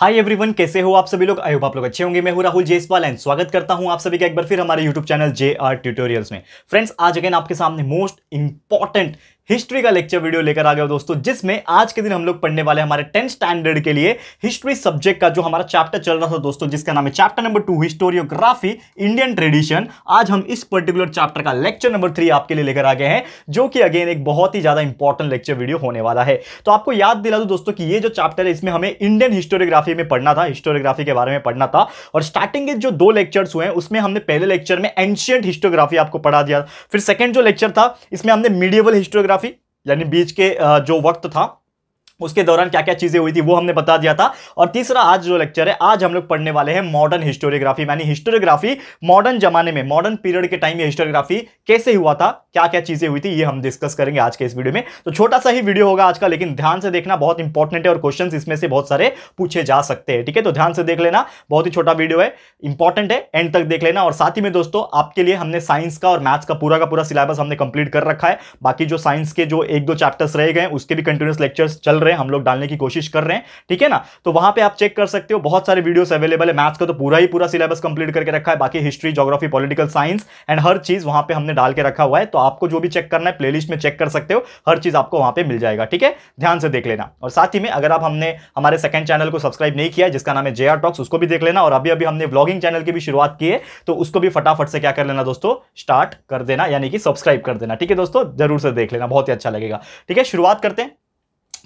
hi everyone कैसे हो आप सभी लोग होप आप लोग अच्छे होंगे मैं हूं राहुल जयसवाल एंड स्वागत करता हूं आप सभी का एक बार फिर हमारे YouTube channel J R tutorials में फ्रेंड्स आज अगेन आपके सामने मोस्ट इंपॉर्टेंट हिस्ट्री का लेक्चर वीडियो लेकर आ गया दोस्तों जिसमें आज के दिन हम लोग पढ़ने वाले हमारे टेंथ स्टैंडर्ड के लिए हिस्ट्री सब्जेक्ट का जो हमारा चैप्टर चल रहा था दोस्तों जिसका नाम है chapter number two historiography Indian tradition आज हम इस पर्टिकुलर चैप्टर का लेक्चर नंबर थ्री आपके लिए लेकर आ गए हैं जो कि अगेन एक बहुत ही ज्यादा इंपॉर्टेंट लेक्चर वीडियो होने वाला है तो आपको याद दिला दो दोस्तों की ये जो चैप्टर है इसमें हमें इंडियन हिस्टोरियोग्राफी में पढ़ना था हिस्टोरियोग्राफी के बारे में पढ़ना था और स्टार्टिंग के जो दो लेक्चर्स हुए उसमें हमने पहले लेक्चर में एंशियंट हिस्टोग्राफी आपको पढ़ा दिया फिर सेकेंड जो लेक्चर था इसमें हमने मीडियवल हिस्टोग्राफी फोटोग्राफी यानी बीच के जो वक्त था उसके दौरान क्या क्या चीज़ें हुई थी वो हमने बता दिया था और तीसरा आज जो लेक्चर है आज हम लोग पढ़ने वाले हैं मॉडर्न हिस्टोरियोग्राफी यानी हिस्टोरियोग्राफी मॉडर्न जमाने में मॉडर्न पीरियड के टाइम में हिस्टोरियोग्राफी कैसे हुआ था क्या क्या चीज़ें हुई थी ये हम डिस्कस करेंगे आज के इस वीडियो में तो छोटा सा ही वीडियो होगा आज का लेकिन ध्यान से देखना बहुत इंपॉर्टेंट है और क्वेश्चन इसमें से बहुत सारे पूछे जा सकते हैं ठीक है तो ध्यान से देख लेना बहुत ही छोटा वीडियो है इंपॉर्टेंट है एंड तक देख लेना और साथ ही में दोस्तों आपके लिए हमने साइंस का और मैथ्स का पूरा का पूरा सिलेबस हमने कंप्लीट कर रखा है बाकी जो साइंस के जो एक दो चैप्टर्स रह गए उसके भी कंटिन्यूस लेक्चर्स चल रहे रहे हैं हम लोग डालने की कोशिश कर रहे हैं ठीक है ना तो वहां पे आप चेक कर सकते हो बहुत सारे वीडियोस अवेलेबल है मैथ्स का तो पूरा ही पूरा सिलेबस कंप्लीट करके रखा है बाकी history geography political science and हर चीज वहां पर हमने डाल के रखा हुआ है तो आपको जो भी चेक करना है प्लेलिस्ट में चेक कर सकते हो हर चीज आपको वहां पर मिल जाएगा ठीक है ध्यान से देख लेना और साथ ही में अगर आप हमने हमारे सेकंड चैनल को सब्सक्राइब नहीं किया जिसका नाम है जे टॉक्स उसको भी देख लेना और अभी अभी हमने ब्लॉगिंग चैनल की भी शुरुआत की है तो उसको भी फटाफट से क्या कर लेना दोस्तों स्टार्ट कर देना यानी कि सब्सक्राइब कर देना ठीक है दोस्तों जरूर से देख लेना बहुत ही अच्छा लगेगा ठीक है शुरुआत करते हैं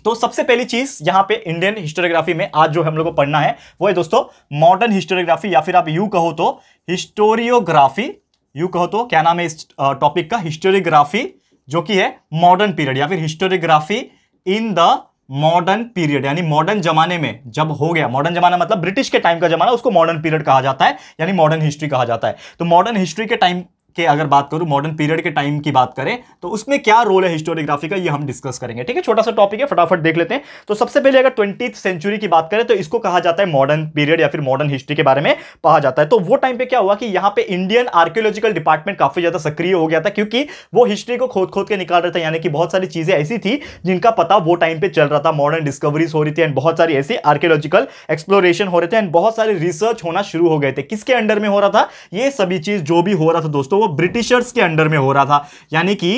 तो सबसे पहली चीज यहां पे इंडियन हिस्टोरियोग्राफी में आज जो हम लोग को पढ़ना है वो है दोस्तों मॉडर्न हिस्टोरियोग्राफी या फिर आप यू कहो तो हिस्टोरियोग्राफी यू कहो तो क्या नाम है इस टॉपिक का हिस्टोरियोग्राफी जो कि है मॉडर्न पीरियड या फिर historiography in the modern period यानी मॉडर्न जमाने में जब हो गया मॉडर्न जमाना मतलब ब्रिटिश के टाइम का जमाना उसको मॉडर्न पीरियड कहा जाता है यानी मॉडर्न हिस्ट्री कहा जाता है तो मॉडर्न हिस्ट्री के टाइम के अगर बात करूँ मॉडर्न पीरियड के टाइम की बात करें तो उसमें क्या रोल है हिस्टोरियोग्राफी का ये हम डिस्कस करेंगे ठीक है छोटा सा टॉपिक है फटाफट देख लेते हैं तो सबसे पहले अगर ट्वेंटी सेंचुरी की बात करें तो इसको कहा जाता है मॉडर्न पीरियड या फिर मॉडर्न हिस्ट्री के बारे में कहा जाता है तो वो टाइम पे क्या हुआ कि यहाँ पे इंडियन आर्कियोलॉजिकल डिपार्टमेंट काफी ज्यादा सक्रिय हो गया था क्योंकि वो हिस्ट्री को खोद खोद के निकाल रहे थे यानी कि बहुत सारी चीजें ऐसी थी जिनका पता वो टाइम पे चल रहा था मॉडर्न डिस्कवरीज हो रही थी एंड बहुत सारी ऐसी आर्कियोलॉजिकल एक्सप्लोरेशन हो रहे थे एंड बहुत सारे रिसर्च होना शुरू हो गए थे किसके अंडर में हो रहा था ये सभी चीज जो भी हो रहा था दोस्तों वो ब्रिटिशर्स के अंडर में हो रहा था यानी कि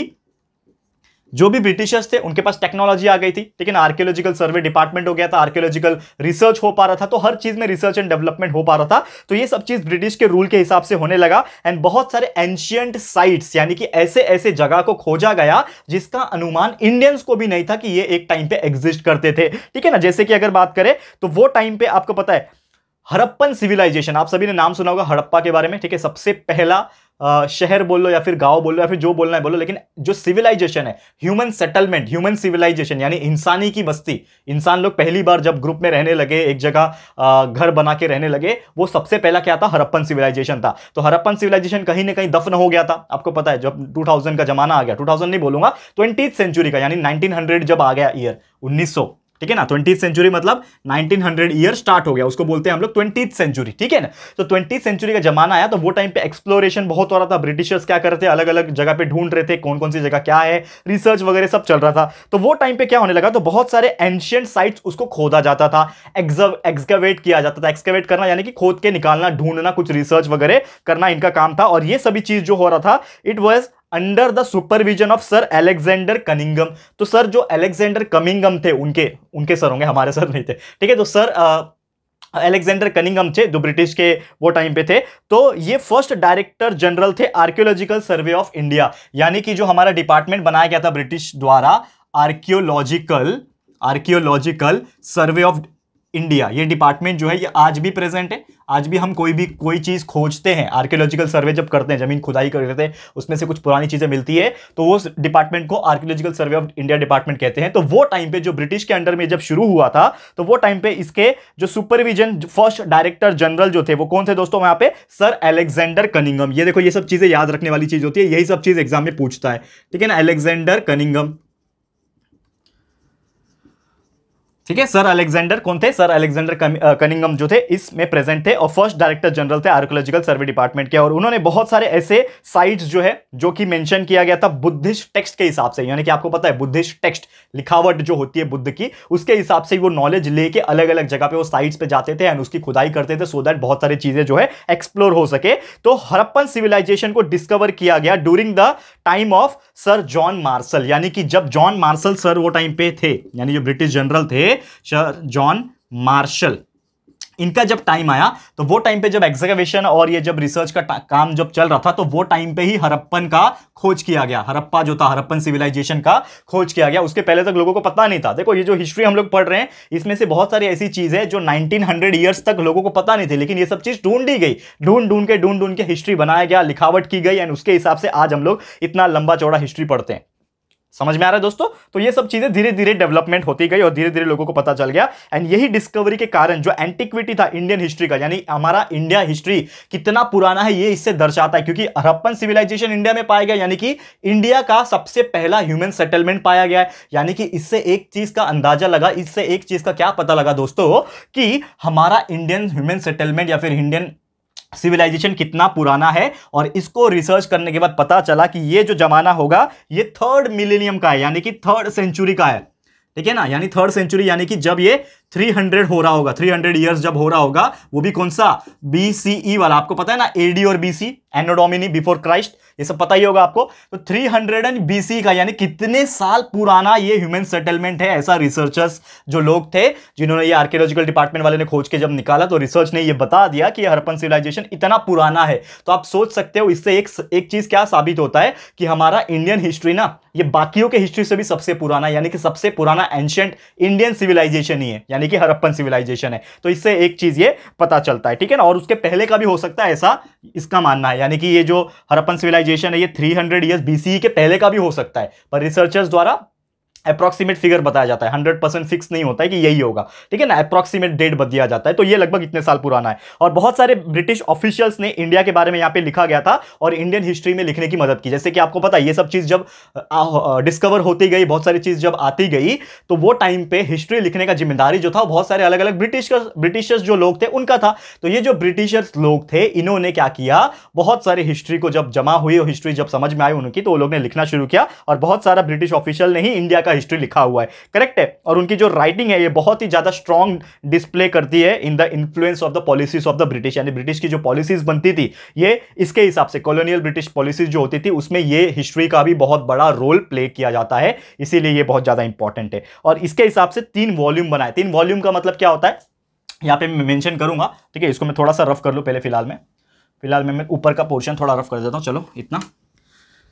जो भी ब्रिटिशर्स थे उनके पास टेक्नोलॉजी आ गई थी ठीक है ना आर्कियोलॉजिकल सर्वे डिपार्टमेंट हो गया था आर्कियोलॉजिकल रिसर्च हो पा रहा था तो हर चीज़ में रिसर्च एंड डेवलपमेंट हो पा रहा था तो ये सब चीज़ ब्रिटिश के रूल के हिसाब से होने लगा एंड बहुत सारे एंशियंट साइट्स यानी कि ऐसे ऐसे जगह को खोजा गया जिसका अनुमान इंडियंस को भी नहीं था कि ये एक टाइम पे एग्जिस्ट करते थे ठीक है ना जैसे कि अगर बात करें तो वो टाइम पे आपको पता है हड़प्पन सिविलाइजेशन आप सभी ने नाम सुना होगा हड़प्पा के बारे में ठीक है सबसे पहला शहर बोल लो या फिर गांव बोल लो या फिर जो बोलना है बोलो लेकिन जो सिविलाइजेशन है ह्यूमन सेटलमेंट ह्यूमन सिविलाइजेशन यानी इंसानी की बस्ती इंसान लोग पहली बार जब ग्रुप में रहने लगे एक जगह घर बना के रहने लगे वो सबसे पहला क्या था हरप्पन सिविलाइजेशन था तो हरप्पन सिविलाइजेशन कहीं ना कहीं दफन हो गया था आपको पता है जब टू का जमाना आ गया टू नहीं बोलूंगा ट्वेंटी सेंचुरी का यानी नाइनटीन जब आ गया ईयर उन्नीस ठीक है ना ट्वेंटी सेंचुरी मतलब 1900 ईयर स्टार्ट हो गया उसको बोलते हैं हम लोग ट्वेंटी सेंचुरी ठीक है ना तो ट्वेंटी सेंचुरी का जमाना आया तो वो टाइम पे एक्सप्लोरेशन बहुत हो रहा था ब्रिटिशर्स क्या कर रहे थे अलग अलग जगह पे ढूंढ रहे थे कौन कौन सी जगह क्या है रिसर्च वगैरह सब चल रहा था तो वो टाइम पे क्या होने लगा तो बहुत सारे एंशियंट साइट्स उसको खोदा जाता था एक्सकवेट किया जाता था एक्सकवेट करना यानी कि खोद के निकालना ढूंढना कुछ रिसर्च वगैरह करना इनका काम था और ये सभी चीज जो हो रहा था it was under the supervision of sir Alexander Cunningham तो सर जो एलेक्जेंडर कमिंगम थे उनके उनके सर होंगे हमारे सर नहीं थे ठीक है तो सर एलेक्जेंडर कनिंगम थे जो ब्रिटिश के वो टाइम पे थे तो ये फर्स्ट डायरेक्टर जनरल थे आर्कियोलॉजिकल सर्वे ऑफ इंडिया यानी कि जो हमारा डिपार्टमेंट बनाया गया था ब्रिटिश द्वारा archaeological archaeological survey of India ये डिपार्टमेंट जो है ये आज भी प्रेजेंट है आज भी हम कोई भी कोई चीज़ खोजते हैं आर्कियोलॉजिकल सर्वे जब करते हैं जमीन खुदाई करते हैं उसमें से कुछ पुरानी चीज़ें मिलती है तो वो डिपार्टमेंट को archaeological survey of India department कहते हैं तो वो टाइम पे जो ब्रिटिश के अंडर में जब शुरू हुआ था तो वो टाइम पे इसके जो सुपरविजन फर्स्ट डायरेक्टर जनरल जो थे वो कौन थे दोस्तों यहाँ पे सर एलेक्जेंडर कनिंगम ये देखो ये सब चीज़ें याद रखने वाली चीज़ होती है यही सब चीज़ एग्जाम में पूछता है ठीक है ना एलेक्जेंडर कनिंगम ठीक है सर अलेक्जेंडर कौन थे सर अलेक्जेंडर कनिंगम जो थे इसमें प्रेजेंट थे और फर्स्ट डायरेक्टर जनरल थे आर्कोलॉजिकल सर्वे डिपार्टमेंट के और उन्होंने बहुत सारे ऐसे साइट्स जो है जो कि मेंशन किया गया था बुद्धिस्ट टेक्स्ट के हिसाब से यानी कि आपको पता है बुद्धिस्ट टेक्स्ट लिखावट जो होती है बुद्ध की उसके हिसाब से वो नॉलेज लेके अलग अलग जगह पे वो साइट्स पे जाते थे एंड उसकी खुदाई करते थे सो दैट बहुत सारी चीजें जो है एक्सप्लोर हो सके तो हरप्पन सिविलाइजेशन को डिस्कवर किया गया during the time of sir John Marshall यानी कि जब जॉन मार्सल सर वो टाइम पे थे यानी जो ब्रिटिश जनरल थे जॉन मार्शल इनका जब टाइम आया तो वो टाइम पे जब एक्सकवेशन और ये जब रिसर्च का काम जब चल रहा था तो वो टाइम पे ही हरप्पन का खोज किया गया हरप्पा जो था हरप्पन सिविलाइजेशन का खोज किया गया उसके पहले तक तो लोगों को पता नहीं था देखो ये जो हिस्ट्री हम लोग पढ़ रहे हैं इसमें से बहुत सारी ऐसी चीज़ है जो नाइनटीन ईयर्स तक लोगों को पता नहीं थी लेकिन ये सब चीज़ ढूंढी गई ढूंढ ढूंढ के ढूंढ ढूंढ के हिस्ट्री बनाया गया लिखावट की गई एंड उसके हिसाब से आज हम लोग इतना लंबा चौड़ा हिस्ट्री पढ़ते हैं समझ में आ रहा है दोस्तों तो ये सब चीज़ें धीरे धीरे डेवलपमेंट होती गई और धीरे धीरे लोगों को पता चल गया एंड यही डिस्कवरी के कारण जो एंटीक्विटी था इंडियन हिस्ट्री का यानी हमारा इंडिया हिस्ट्री कितना पुराना है ये इससे दर्शाता है क्योंकि हरप्पन सिविलाइजेशन इंडिया में पाया गया यानी कि इंडिया का सबसे पहला ह्यूमन सेटलमेंट पाया गया है यानी कि इससे एक चीज़ का अंदाजा लगा इससे एक चीज़ का क्या पता लगा दोस्तों की हमारा इंडियन ह्यूमन सेटलमेंट या फिर इंडियन सिविलाइजेशन कितना पुराना है और इसको रिसर्च करने के बाद पता चला कि ये जो जमाना होगा ये थर्ड मिलेनियम का है यानी कि थर्ड सेंचुरी का है ठीक है ना यानी थर्ड सेंचुरी यानी कि जब ये 300 हो रहा होगा 300 हंड्रेड ईयर्स जब हो रहा होगा वो भी कौन सा बी e वाला आपको पता है ना एडी और B C Anno Domini before Christ ये सब पता ही होगा आपको तो थ्री हंड्रेड एंड सी का यानी कितने साल पुराना ये ह्यूमन सेटलमेंट है ऐसा रिसर्चर्स जो लोग थे जिन्होंने ये आर्कियोलॉजिकल डिपार्टमेंट वाले ने खोज के जब निकाला तो रिसर्च ने ये बता दिया कि हरपन सिविलाइजेशन इतना पुराना है तो आप सोच सकते हो इससे एक, एक चीज क्या साबित होता है कि हमारा इंडियन हिस्ट्री ना ये बाकियों के हिस्ट्री से भी सबसे पुराना यानी कि सबसे पुराना एंशियंट इंडियन सिविलाइजेशन ही है यानी कि हरप्पन सिविलाइजेशन है तो इससे एक चीज ये पता चलता है ठीक है ना और उसके पहले का भी हो सकता है ऐसा इसका मानना है यानी कि ये जो हरप्पन सिविलाइजेशन सिविलाइजेशन है ये 300 हंड्रेड ईयर्स बीसीई के पहले का भी हो सकता है पर रिसर्चर्स द्वारा अप्रॉक्सीमेट फिगर बताया जाता है हंड्रेड परसेंट फिक्स नहीं होता है कि यही होगा ठीक है ना अप्रॉक्सीमेट डेट दिया जाता है तो ये लगभग इतने साल पुराना है और बहुत सारे ब्रिटिश ऑफिशियल्स ने इंडिया के बारे में यहाँ पे लिखा गया था और इंडियन हिस्ट्री में लिखने की मदद की जैसे कि आपको पता ये सब चीज़ जब डिस्कवर होती गई बहुत सारी चीज़ जब आती गई तो वो टाइम पे हिस्ट्री लिखने का जिम्मेदारी जो था बहुत सारे अलग अलग ब्रिटिश ब्रिटिशर्स जो लोग थे उनका था तो ये जो ब्रिटिशर्स लोग थे इन्होंने क्या किया बहुत सारे हिस्ट्री को जब जमा हुई और हिस्ट्री जब समझ में आई उनकी तो वो लोग ने लिखना शुरू किया और बहुत सारा ब्रिटिश ऑफिशियल ने ही इंडिया का हिस्ट्री लिखा हुआ है करेक्ट है और उनकी जो राइटिंग है ये बहुत ही ज़्यादा स्ट्रॉन्ग डिस्प्ले करती है in the influence of the policies of the British यानी ब्रिटिश की जो पॉलिसीज बनती थी ये इसके हिसाब से कॉलोनियल ब्रिटिश पॉलिसीज जो होती थी उसमें ये हिस्ट्री का भी बहुत बड़ा रोल प्ले किया जाता है इसीलिए ये बहुत ज़्यादा इंपॉर्टेंट है और इसके हिसाब से तीन वॉल्यूम बनाए तीन वॉल्यूम का मतलब क्या होता है यहाँ पे मैं मेंशन करूंगा ठीक है इसको मैं थोड़ा सा रफ कर लूँ पहले फिलहाल में फिलहाल में मैं ऊपर का पोर्शन थोड़ा रफ कर देता हूँ चलो इतना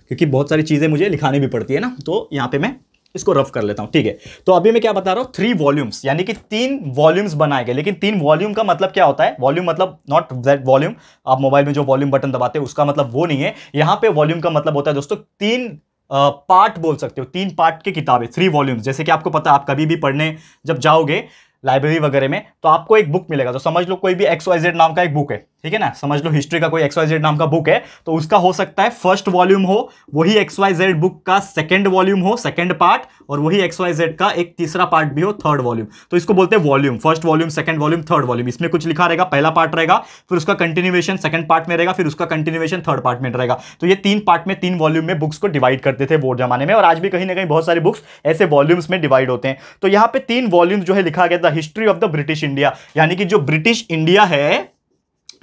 क्योंकि बहुत सारी चीज़ें मुझे लिखानी भी पड़ती है ना तो यहाँ पे मैं इसको रफ कर लेता हूँ ठीक है तो अभी मैं क्या बता रहा हूँ थ्री वॉल्यूम्स यानी कि तीन वॉल्यूम्स बनाए गए लेकिन तीन वॉल्यूम का मतलब क्या होता है वॉल्यूम मतलब नॉट दैट वॉल्यूम आप मोबाइल में जो वॉल्यूम बटन दबाते हैं उसका मतलब वो नहीं है यहाँ पे वॉल्यूम का मतलब होता है दोस्तों तीन पार्ट बोल सकते हो तीन पार्ट की किताबें थ्री वॉल्यूम्स जैसे कि आपको पता आप कभी भी पढ़ने जब जाओगे लाइब्रेरी वगैरह में तो आपको एक बुक मिलेगा तो समझ लो कोई भी एक्स वाई जेड नाम का एक बुक है ठीक है ना समझ लो हिस्ट्री का कोई एक्स वाई जेड नाम का बुक है तो उसका हो सकता है फर्स्ट वॉल्यूम हो वही एक्स वाई जेड बुक का सेकंड वॉल्यूम हो सेकंड पार्ट और वही एक्स वाई जेड का एक तीसरा पार्ट भी हो थर्ड वॉल्यूम तो इसको बोलते हैं volume first volume second volume third volume इसमें कुछ लिखा रहेगा पहला पार्ट रहेगा फिर उसका कंटिन्यूएशन सेकंड पार्ट में रहेगा फिर उसका कंटिन्यूएशन थर्ड पार्ट में रहेगा तो ये तीन पार्ट में तीन वॉल्यूम में बुक्स को डिवाइड करते थे वो जमाने में और आज भी कहीं ना कहीं बहुत सारी बुक्स ऐसे वॉल्यूम्स में डिवाइड होते हैं तो यहाँ पे तीन वॉल्यूम जो है लिखा गया था history of the British India यानी कि जो ब्रिटिश इंडिया है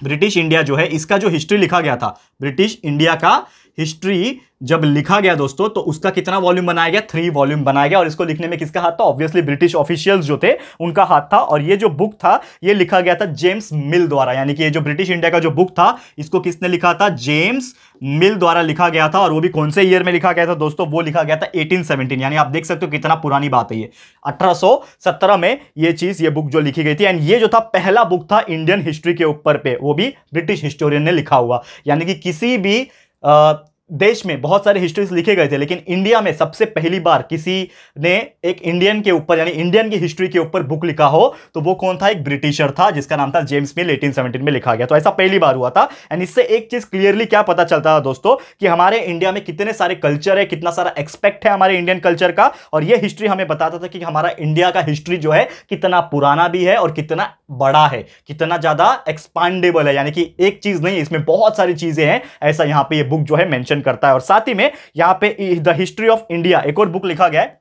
ब्रिटिश इंडिया जो है इसका जो हिस्ट्री लिखा गया था ब्रिटिश इंडिया का हिस्ट्री जब लिखा गया दोस्तों तो उसका कितना वॉल्यूम बनाया गया थ्री वॉल्यूम बनाया गया और इसको लिखने में किसका हाथ था ऑब्वियसली ब्रिटिश ऑफिशियल्स जो थे उनका हाथ था और ये जो बुक था ये लिखा गया था जेम्स मिल द्वारा यानी कि ये जो ब्रिटिश इंडिया का जो बुक था इसको किसने लिखा था जेम्स मिल द्वारा लिखा गया था और वो भी कौन से ईयर में लिखा गया था दोस्तों वो लिखा गया था एटीन यानी आप देख सकते हो कितना पुरानी बात है ये अठारह में ये चीज ये बुक जो लिखी गई थी एंड ये जो था पहला बुक था इंडियन हिस्ट्री के ऊपर पे वो भी ब्रिटिश हिस्टोरियन ने लिखा हुआ यानी कि किसी भी 呃。देश में बहुत सारे हिस्ट्रीज लिखे गए थे लेकिन इंडिया में सबसे पहली बार किसी ने एक इंडियन के ऊपर यानी इंडियन की हिस्ट्री के ऊपर बुक लिखा हो तो वो कौन था एक ब्रिटिशर था जिसका नाम था जेम्स मिल 1817 में लिखा गया तो ऐसा पहली बार हुआ था एंड इससे एक चीज क्लियरली क्या पता चलता था दोस्तों कि हमारे इंडिया में कितने सारे कल्चर है कितना सारा एक्सपेक्ट है हमारे इंडियन कल्चर का और यह हिस्ट्री हमें बताता था कि हमारा इंडिया का हिस्ट्री जो है कितना पुराना भी है और कितना बड़ा है कितना ज्यादा एक्सपांडेबल है यानी कि एक चीज नहीं इसमें बहुत सारी चीजें हैं ऐसा यहां पर यह बुक जो है मैंशन मेंशन करता है और साथ ही में यहाँ पे द हिस्ट्री ऑफ इंडिया एक और बुक लिखा गया है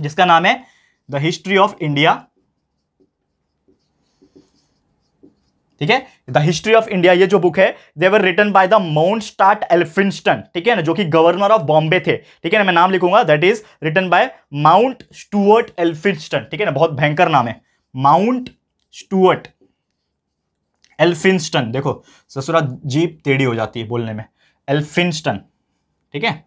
जिसका नाम है द हिस्ट्री ऑफ इंडिया ठीक है द हिस्ट्री ऑफ इंडिया ये जो बुक है they were written by the Mount Stuart Elphinstone ठीक है ना जो कि गवर्नर ऑफ बॉम्बे थे ठीक है ना मैं नाम लिखूंगा that is written by Mount Stuart Elphinstone ठीक है ना बहुत भयंकर नाम है माउंट स्टुअर्ट एल्फिंस्टन देखो ससुरा जीप टेढ़ी हो जाती है बोलने में एल्फिंस्टन ठीक है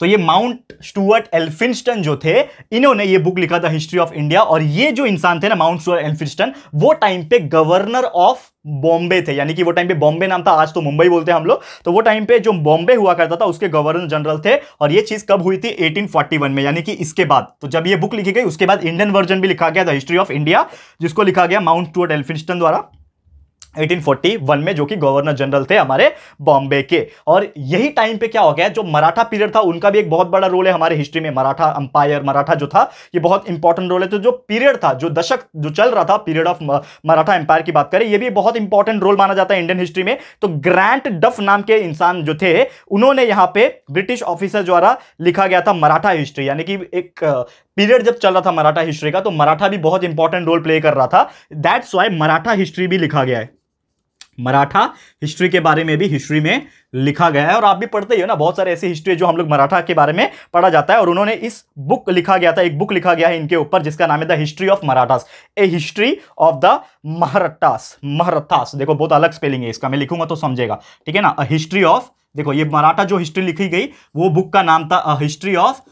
तो ये माउंट स्टुअर्ट एल्फिंस्टन जो थे इन्होंने ये बुक लिखा था हिस्ट्री ऑफ इंडिया और ये जो इंसान थे ना माउंट स्टुअर्ट एल्फिंस्टन वो टाइम पे गवर्नर ऑफ बॉम्बे थे यानी कि वो टाइम पे बॉम्बे नाम था आज तो मुंबई बोलते हैं हम लोग तो वो टाइम पे जो बॉम्बे हुआ करता था उसके गवर्नर जनरल थे और ये चीज कब हुई थी 1841 में यानी कि इसके बाद तो जब ये बुक लिखी गई उसके बाद इंडियन वर्जन भी लिखा गया था हिस्ट्री ऑफ इंडिया जिसको लिखा गया माउंट स्टुअर्ट एल्फिंस्टन द्वारा 1841 में जो कि गवर्नर जनरल थे हमारे बॉम्बे के और यही टाइम पे क्या हो गया जो मराठा पीरियड था उनका भी एक बहुत बड़ा रोल है हमारे हिस्ट्री में मराठा अंपायर मराठा जो था ये बहुत इंपॉर्टेंट रोल है तो जो पीरियड था जो दशक जो चल रहा था पीरियड ऑफ मराठा एम्पायर की बात करें ये भी बहुत इंपॉर्टेंट रोल माना जाता है इंडियन हिस्ट्री में तो ग्रैंड डफ नाम के इंसान जो थे उन्होंने यहाँ पे ब्रिटिश ऑफिसर द्वारा लिखा गया था मराठा हिस्ट्री यानी कि एक पीरियड जब चल रहा था मराठा हिस्ट्री का तो मराठा भी बहुत इंपॉर्टेंट रोल प्ले कर रहा था दैट्स वाई मराठा हिस्ट्री भी लिखा गया है मराठा हिस्ट्री के बारे में भी हिस्ट्री में लिखा गया है और आप भी पढ़ते ही हो ना बहुत सारे ऐसी हिस्ट्री जो हम लोग मराठा के बारे में पढ़ा जाता है और उन्होंने इस बुक लिखा गया था एक बुक लिखा गया है इनके ऊपर जिसका नाम है the history of Marathas a history of the Mahrattas Mahrattas देखो बहुत अलग स्पेलिंग है इसका मैं लिखूंगा तो समझेगा ठीक है ना अ हिस्ट्री ऑफ देखो ये मराठा जो हिस्ट्री लिखी गई वो बुक का नाम था अ हिस्ट्री ऑफ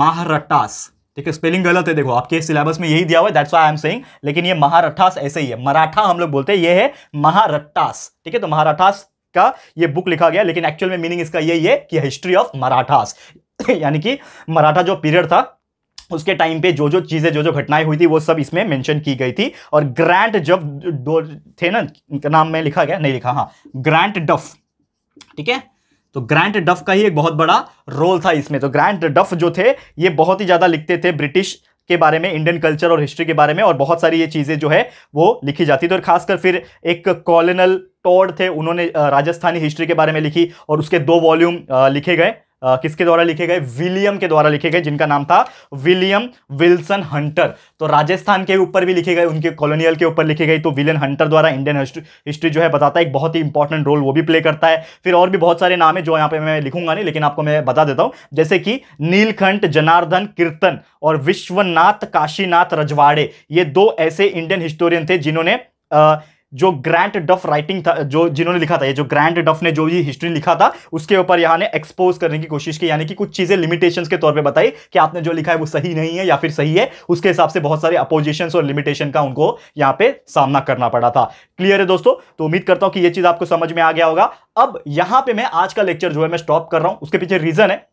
महरटास ठीक है स्पेलिंग गलत है देखो आपके सिलेबस में यही दिया हुआ है दैट्स आई एम सेइंग लेकिन ये महारठास ऐसे ही है मराठा हम लोग बोलते हैं ये है महारट्टास ठीक है तो महाराठास का ये बुक लिखा गया लेकिन एक्चुअल में मीनिंग इसका यही है कि हिस्ट्री ऑफ मराठास यानी कि मराठा जो पीरियड था उसके टाइम पे जो जो चीज़ें जो जो घटनाएं हुई थी वो सब इसमें मेंशन की गई थी और ग्रांट जब थे ना नाम में लिखा गया नहीं लिखा हाँ ग्रांट डफ ठीक है तो ग्रांट डफ का ही एक बहुत बड़ा रोल था इसमें तो ग्रांट डफ जो थे ये बहुत ही ज़्यादा लिखते थे ब्रिटिश के बारे में इंडियन कल्चर और हिस्ट्री के बारे में और बहुत सारी ये चीज़ें जो है वो लिखी जाती थी और खासकर फिर एक कॉलोनल टॉड थे उन्होंने राजस्थानी हिस्ट्री के बारे में लिखी और उसके दो वॉल्यूम लिखे गए किसके द्वारा लिखे गए विलियम के द्वारा लिखे गए जिनका नाम था विलियम विल्सन हंटर तो राजस्थान के ऊपर भी लिखे गए उनके कॉलोनियल के ऊपर लिखे गए तो विलियन हंटर द्वारा इंडियन हिस्ट्री जो है बताता है एक बहुत ही इंपॉर्टेंट रोल वो भी प्ले करता है फिर और भी बहुत सारे नाम है जो यहाँ पे मैं लिखूंगा नहीं लेकिन आपको मैं बता देता हूँ जैसे कि नीलखंड जनार्दन कीर्तन और विश्वनाथ काशीनाथ रजवाड़े ये दो ऐसे इंडियन हिस्टोरियन थे जिन्होंने जो ग्रैंट डफ राइटिंग था जो जिन्होंने लिखा था ये जो ग्रैंट डफ ने जो ये हिस्ट्री लिखा था उसके ऊपर यहाँ ने एक्सपोज करने की कोशिश की यानी कि कुछ चीज़ें लिमिटेशंस के तौर पे बताई कि आपने जो लिखा है वो सही नहीं है या फिर सही है उसके हिसाब से बहुत सारे अपोजिशंस और लिमिटेशन का उनको यहाँ पे सामना करना पड़ा था क्लियर है दोस्तों तो उम्मीद करता हूँ कि ये चीज़ आपको समझ में आ गया होगा अब यहाँ पर मैं आज का लेक्चर जो है मैं स्टॉप कर रहा हूँ उसके पीछे रीज़न है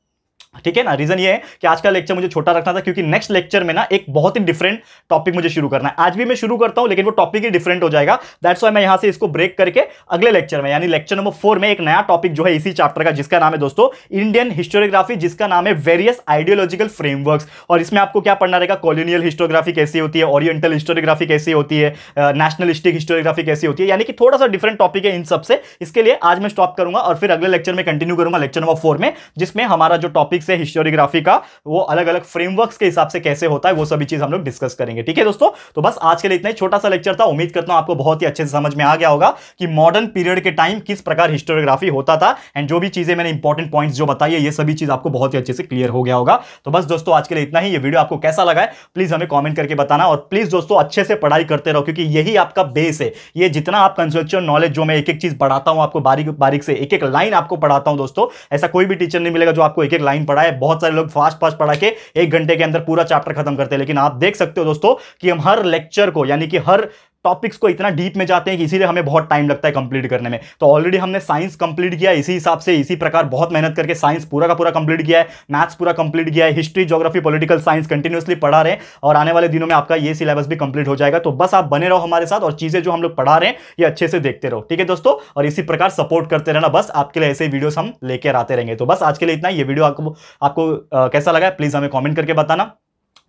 ठीक है ना रीजन ये है कि आज का लेक्चर मुझे छोटा रखना था क्योंकि नेक्स्ट लेक्चर में ना एक बहुत ही डिफरेंट टॉपिक मुझे शुरू करना है आज भी मैं शुरू करता हूं लेकिन वो टॉपिक ही डिफरेंट हो जाएगा दैट्स वाई मैं यहां से इसको ब्रेक करके अगले लेक्चर में यानी लेक्चर नंबर फोर में एक नया टॉपिक जो है इसी चैप्टर का जिसका नाम है दोस्तों इंडियन हिस्टोरियोग्राफी जिसका नाम है वेरियस आइडियोलॉजिकल फ्रेमवर्क और इसमें आपको क्या पढ़ना रहेगा कॉलोनियल हिस्टोग्राफी कैसी होती है ओरिएंटल हिस्टोग्राफी कैसी होती है नेशनलिस्टिक हिस्टोग्राफी कैसी होती है यानी कि थोड़ा सा डिफरेंट टॉपिक है इन सबसे इसके लिए आज मैं स्टॉप करूंगा और फिर अगले लेक्चर में कंटिन्यू करूंगा लेक्चर नंबर फोर में जिसमें हमारा जो टॉपिक टॉपिक्स है हिस्टोरियोग्राफी का वो अलग अलग फ्रेमवर्क्स के हिसाब से कैसे होता है वो सभी चीज़ हम लोग डिस्कस करेंगे ठीक है दोस्तों तो बस आज के लिए इतना ही छोटा सा लेक्चर था उम्मीद करता हूं आपको बहुत ही अच्छे से समझ में आ गया होगा कि मॉडर्न पीरियड के टाइम किस प्रकार हिस्टोरियोग्राफी होता था एंड जो भी चीज़ें मैंने इंपॉर्टेंट पॉइंट जो बताई है ये सभी चीज़ आपको बहुत ही अच्छे से क्लियर हो गया होगा तो बस दोस्तों आज के लिए इतना ही ये वीडियो आपको कैसा लगा है प्लीज़ हमें कॉमेंट करके बताना और प्लीज़ दोस्तों अच्छे से पढ़ाई करते रहो क्योंकि यही आपका बेस है ये जितना आप कंस्ट्रक्चुअल नॉलेज जो मैं एक एक चीज़ पढ़ाता हूँ आपको बारीक बारीक से एक एक लाइन आपको पढ़ाता हूँ दोस्तों ऐसा कोई भी टीचर नहीं मिलेगा जो आपको एक एक लाइन पढ़ा है बहुत सारे लोग फास्ट फास्ट पढ़ा के एक घंटे के अंदर पूरा चैप्टर खत्म करते हैं लेकिन आप देख सकते हो दोस्तों कि हम हर लेक्चर को यानी कि हर टॉपिक्स को इतना डीप में जाते हैं कि इसीलिए हमें बहुत टाइम लगता है कंप्लीट करने में तो ऑलरेडी हमने साइंस कंप्लीट किया इसी हिसाब से इसी प्रकार बहुत मेहनत करके साइंस पूरा का पूरा कंप्लीट किया है मैथ्स पूरा कंप्लीट किया है history geography political science continuously पढ़ा रहे हैं और आने वाले दिनों में आपका ये सिलेबस भी कंप्लीट हो जाएगा तो बस आप बने रहो हमारे साथ और चीज़ें जो हम लोग पढ़ा रहे हैं ये अच्छे से देखते रहो ठीक है दोस्तों और इसी प्रकार सपोर्ट करते रहना बस आपके लिए ऐसे वीडियोस हम लेकर आते रहेंगे तो बस आज के लिए इतना ये वीडियो आपको आपको कैसा लगा प्लीज़ हमें कॉमेंट करके बताना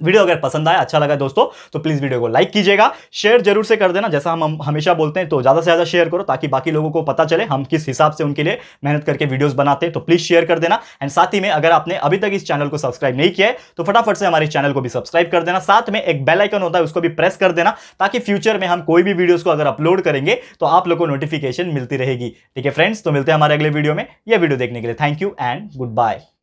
वीडियो अगर पसंद आया अच्छा लगा दोस्तों तो प्लीज़ वीडियो को लाइक कीजिएगा शेयर जरूर से कर देना जैसा हम हमेशा बोलते हैं तो ज़्यादा से ज़्यादा शेयर करो ताकि बाकी लोगों को पता चले हम किस हिसाब से उनके लिए मेहनत करके वीडियोस बनाते हैं तो प्लीज़ शेयर कर देना एंड साथ ही में अगर आपने अभी तक इस चैनल को सब्सक्राइब नहीं किया है तो फटाफट से हमारे चैनल को भी सब्सक्राइब कर देना साथ में एक बेलाइकन होता है उसको भी प्रेस कर देना ताकि फ्यूचर में हम कोई भी वीडियोज़ को अगर अपलोड करेंगे तो आप लोग को नोटिफिकेशन मिलती रहेगी ठीक है फ्रेंड्स तो मिलते हैं हमारे अगले वीडियो में यह वीडियो देखने के लिए thank you and good bye